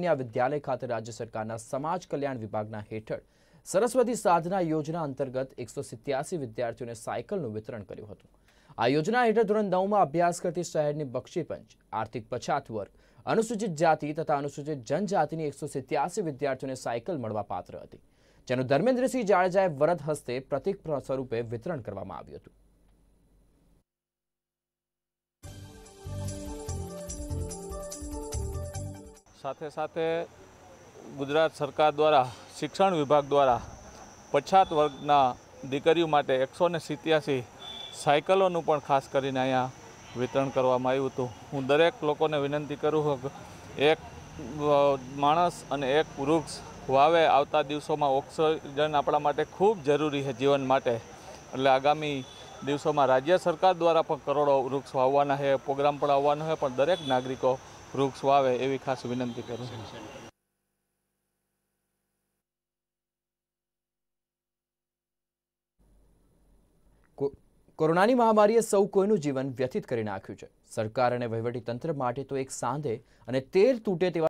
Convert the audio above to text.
કન્યા વિદ્યાલય ખાતે રાજ્ય સરકારના સમાજ કલ્યાણ વિભાગના હેઠળ સરસ્વતી સાધના યોજના અંતર્ગત એકસો વિદ્યાર્થીઓને સાયકલનું વિતરણ કર્યું હતું આ યોજના હેઠળ ધોરણ નવમાં અભ્યાસ કરતી શહેરની બક્ષીપંચ આર્થિક પછાત વર્ગ અનુસૂચિત જાતિ તથા અનુસૂચિત જનજાતિની એકસો સિત્યાસી વિદ્યાર્થીઓને સાયકલ મળવા પાત્ર હતી જેનું ધર્મેન્દ્રસિંહ જાડેજાએ વરદ હસ્તે પ્રતિક સ્વરૂપે વિતરણ કરવામાં આવ્યું હતું સાથે સાથે ગુજરાત સરકાર દ્વારા શિક્ષણ વિભાગ દ્વારા પછાત વર્ગના દીકરીઓ માટે એકસો ને સિત્યાસી સાયકલોનું પણ ખાસ કરીને અહીંયા વિતરણ કરવામાં આવ્યું હતું હું દરેક લોકોને વિનંતી કરું એક માણસ અને એક વૃક્ષ વાવે આવતા દિવસોમાં ઓક્સિજન આપણા માટે ખૂબ જરૂરી છે જીવન માટે એટલે આગામી દિવસોમાં રાજ્ય સરકાર દ્વારા પણ કરોડો વૃક્ષ વાવવાના છે પ્રોગ્રામ પણ આવવાનો છે પણ દરેક નાગરિકો વૃક્ષ વાવે એવી ખાસ વિનંતી કરું છું કોરોનાની મહામારીએ સૌ કોઈનું જીવન વ્યથિત કરી નાખ્યું છે સરકાર અને વહીવટીતંત્ર માટે તો એક સાંધે અને તેર તૂટે તેવા